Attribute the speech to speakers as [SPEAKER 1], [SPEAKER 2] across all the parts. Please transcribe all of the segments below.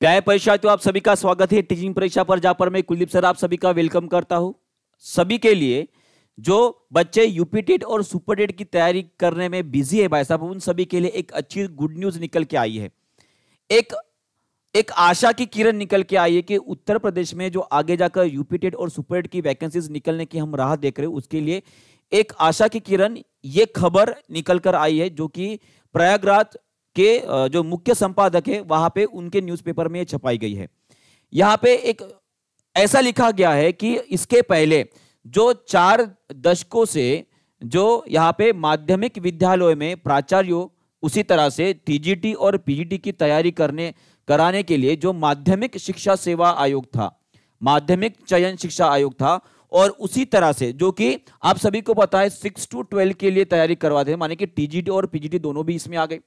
[SPEAKER 1] व्याय परीक्षा तो आप सभी का स्वागत है टीचिंग परीक्षा पर जहाँ पर मैं कुलदीप सर आप सभी का वेलकम करता हूँ सभी के लिए जो बच्चे यूपी टेट और सुपर टेट की तैयारी करने में बिजी है भाई साहब उन सभी के लिए एक अच्छी गुड न्यूज निकल के आई है एक एक आशा की किरण निकल के आई है कि उत्तर प्रदेश में जो आगे जाकर यूपी टेट और सुपर टेट की वैकेंसीज निकलने की हम राह देख रहे हैं उसके लिए एक आशा की किरण ये खबर निकल कर आई है जो कि प्रयागराज के जो मुख्य संपादक है वहां पे उनके न्यूज़पेपर में छपाई गई है यहाँ पे एक ऐसा लिखा गया है कि इसके पहले जो चार दशकों से जो यहाँ पे माध्यमिक विद्यालयों में प्राचार्यों उसी तरह से टीजीटी और पीजीटी की तैयारी करने कराने के लिए जो माध्यमिक शिक्षा सेवा आयोग था माध्यमिक चयन शिक्षा आयोग था और उसी तरह से जो कि आप सभी को पता है सिक्स टू ट्वेल्व के लिए तैयारी करवाते हैं माने कि टीजीटी और पीजीटी दोनों भी इसमें आ गए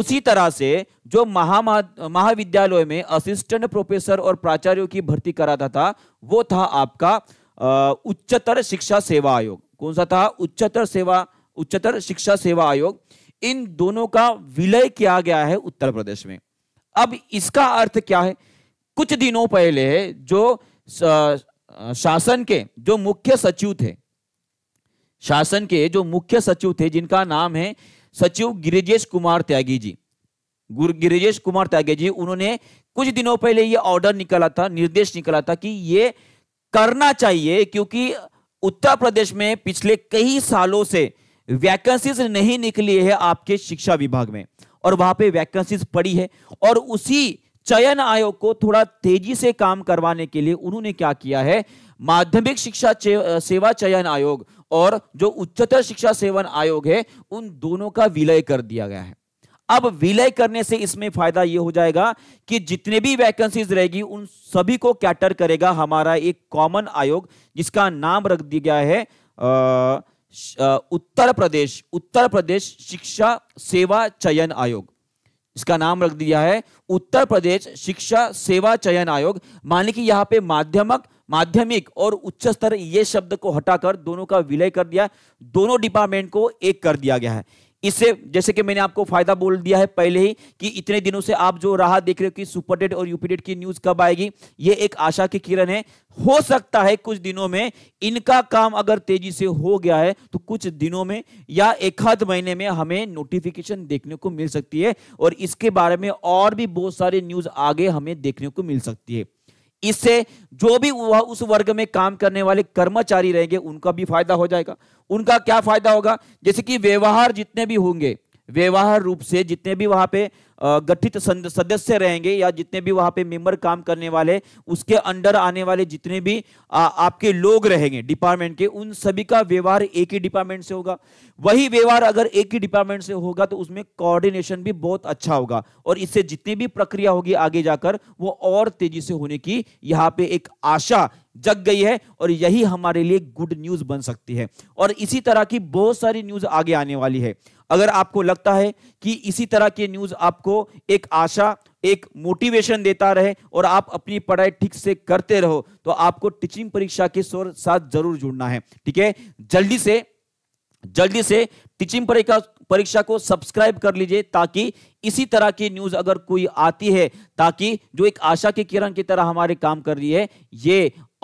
[SPEAKER 1] उसी तरह से जो महा महाविद्यालय में असिस्टेंट प्रोफेसर और प्राचार्यों की भर्ती कराता था वो था आपका उच्चतर शिक्षा सेवा आयोग कौन सा था उच्चतर सेवा उच्चतर शिक्षा सेवा आयोग इन दोनों का विलय किया गया है उत्तर प्रदेश में अब इसका अर्थ क्या है कुछ दिनों पहले जो शासन के जो मुख्य सचिव थे शासन के जो मुख्य सचिव थे जिनका नाम है सचिव गिरिजेश कुमार त्यागी जी गुरु गिरिजेश कुमार त्यागी जी उन्होंने कुछ दिनों पहले ये ऑर्डर निकाला था निर्देश निकाला था कि ये करना चाहिए क्योंकि उत्तर प्रदेश में पिछले कई सालों से वैकेंसीज नहीं निकली है आपके शिक्षा विभाग में और वहां पे वैकेंसीज पड़ी है और उसी चयन आयोग को थोड़ा तेजी से काम करवाने के लिए उन्होंने क्या किया है माध्यमिक शिक्षा सेवा चयन आयोग और जो उच्चतर शिक्षा सेवन आयोग है उन दोनों का विलय कर दिया गया है अब विलय करने से इसमें फायदा यह हो जाएगा कि जितने भी वैकेंसीज रहेगी उन सभी को कैटर करेगा हमारा एक कॉमन आयोग जिसका नाम रख दिया गया है आ, उत्तर प्रदेश उत्तर प्रदेश शिक्षा सेवा चयन आयोग इसका नाम रख दिया है उत्तर प्रदेश शिक्षा सेवा चयन आयोग माने कि यहां पे माध्यमिक माध्यमिक और उच्च स्तर ये शब्द को हटाकर दोनों का विलय कर दिया दोनों डिपार्टमेंट को एक कर दिया गया है इससे जैसे कि मैंने आपको फायदा बोल दिया है पहले ही कि इतने दिनों से आप जो राह देख रहे हो कि सुपर डेट और यूपी की न्यूज कब आएगी ये एक आशा की किरण है हो सकता है कुछ दिनों में इनका काम अगर तेजी से हो गया है तो कुछ दिनों में या एक आध महीने में हमें नोटिफिकेशन देखने को मिल सकती है और इसके बारे में और भी बहुत सारी न्यूज आगे हमें देखने को मिल सकती है इससे जो भी वह उस वर्ग में काम करने वाले कर्मचारी रहेंगे उनका भी फायदा हो जाएगा उनका क्या फायदा होगा जैसे कि व्यवहार जितने भी होंगे व्यवहार रूप से जितने भी वहां पे गठित सदस्य रहेंगे या जितने भी वहां पे मेंबर काम करने वाले उसके अंडर आने वाले जितने भी आ, आपके लोग रहेंगे डिपार्टमेंट के उन सभी का व्यवहार एक ही डिपार्टमेंट से होगा वही व्यवहार अगर एक ही डिपार्टमेंट से होगा तो उसमें कोऑर्डिनेशन भी बहुत अच्छा होगा और इससे जितनी भी प्रक्रिया होगी आगे जाकर वो और तेजी से होने की यहाँ पे एक आशा जग गई है और यही हमारे लिए गुड न्यूज बन सकती है और इसी तरह की बहुत सारी न्यूज आगे आने वाली है अगर आपको लगता है कि इसी तरह के न्यूज़ आपको एक आशा एक मोटिवेशन देता रहे और आप अपनी पढ़ाई ठीक से करते रहो तो आपको टीचिंग परीक्षा के साथ जरूर जुड़ना है ठीक है जल्दी से जल्दी से टीचिंग परीक्षा परीक्षा को सब्सक्राइब कर लीजिए ताकि इसी तरह की न्यूज अगर कोई आती है ताकि जो एक आशा के किरण की तरह हमारे काम कर रही है ये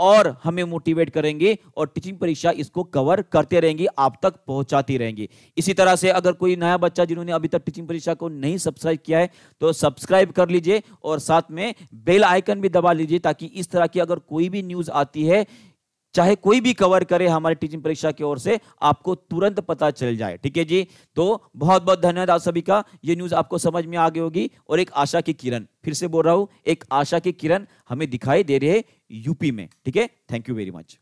[SPEAKER 1] और हमें मोटिवेट करेंगे और टीचिंग परीक्षा इसको कवर करते रहेंगे आप तक पहुंचाती रहेंगी इसी तरह से अगर कोई नया बच्चा जिन्होंने अभी तक टीचिंग परीक्षा को नहीं सब्सक्राइब किया है तो सब्सक्राइब कर लीजिए और साथ में बेल आइकन भी दबा लीजिए ताकि इस तरह की अगर कोई भी न्यूज़ आती है चाहे कोई भी कवर करे हमारे टीचिंग परीक्षा की ओर से आपको तुरंत पता चल जाए ठीक है जी तो बहुत बहुत धन्यवाद आप सभी का ये न्यूज आपको समझ में आ गई होगी और एक आशा की किरण फिर से बोल रहा हूं एक आशा की किरण हमें दिखाई दे रही है यूपी में ठीक है थैंक यू वेरी मच